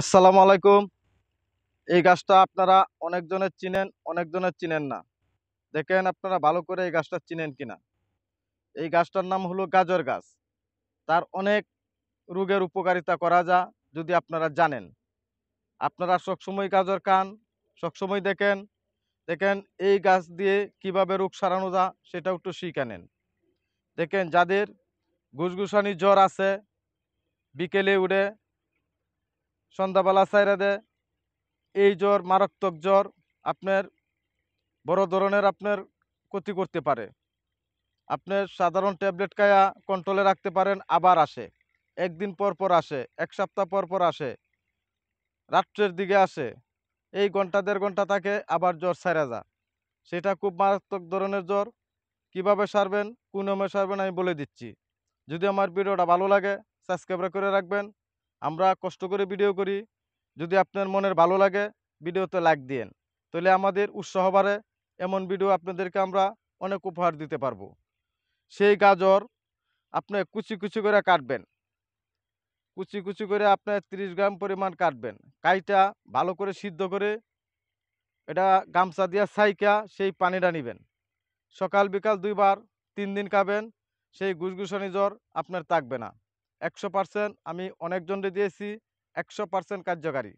আসসালামু আলাইকুম এই গাছটা আপনারা অনেকজনের চিনেন অনেকজনের চিনেন না দেখেন আপনারা ভালো করে এই গাছটা চিনেন কিনা এই গাছটার নাম হলো গাজর গাছ তার অনেক রোগের উপকারিতা করা যা যদি আপনারা জানেন আপনারা সবসময় গাজর খান সবসময় দেখেন দেখেন এই গাছ দিয়ে কিভাবে রোগ সারানো যা সেটাও একটু শিখে নেন দেখেন যাদের গুসগুসানি জ্বর আছে বিকেলে উঠে সন্ধ্যাবেলা সাইরা দে এই জ্বর মারাত্মক জ্বর আপনার বড় ধরনের আপনার ক্ষতি করতে পারে আপনি সাধারণ ট্যাবলেট কায়া কন্ট্রোলে রাখতে পারেন আবার আসে একদিন পর পর আসে এক সপ্তাহ পর পর আসে রাত্রের দিকে আসে এই ঘন্টা দেড় ঘন্টা থাকে আবার জ্বর সারা যা সেটা খুব মারাত্মক ধরনের জ্বর কিভাবে সারবেন কোন সারবেন আমি বলে দিচ্ছি যদি আমার ভিডিওটা ভালো লাগে সাবস্ক্রাইব করে রাখবেন আমরা কষ্ট করে ভিডিও করি যদি আপনার মনের ভালো লাগে ভিডিওতে লাইক দিয়েন তাহলে আমাদের উৎসাহ বাড়ে এমন ভিডিও আপনাদেরকে আমরা অনেক উপহার দিতে পারবো সেই গাজর আপনি কুচি কুচি করে কাটবেন কুচি কুচি করে আপনার ত্রিশ গ্রাম পরিমাণ কাটবেন কাইটা ভালো করে সিদ্ধ করে এটা গামছা দিয়া সাইকা সেই পানিটা নেবেন সকাল বিকাল দুইবার তিন দিন খাবেন সেই গুসগুসানি জ্বর আপনার থাকবে না একশো পার্সেন্ট আমি অনেকজনরে দিয়েছি একশো পার্সেন্ট কার্যকারী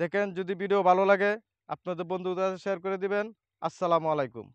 দেখেন যদি ভিডিও ভালো লাগে আপনাদের বন্ধুদের শেয়ার করে দিবেন আসসালামু আলাইকুম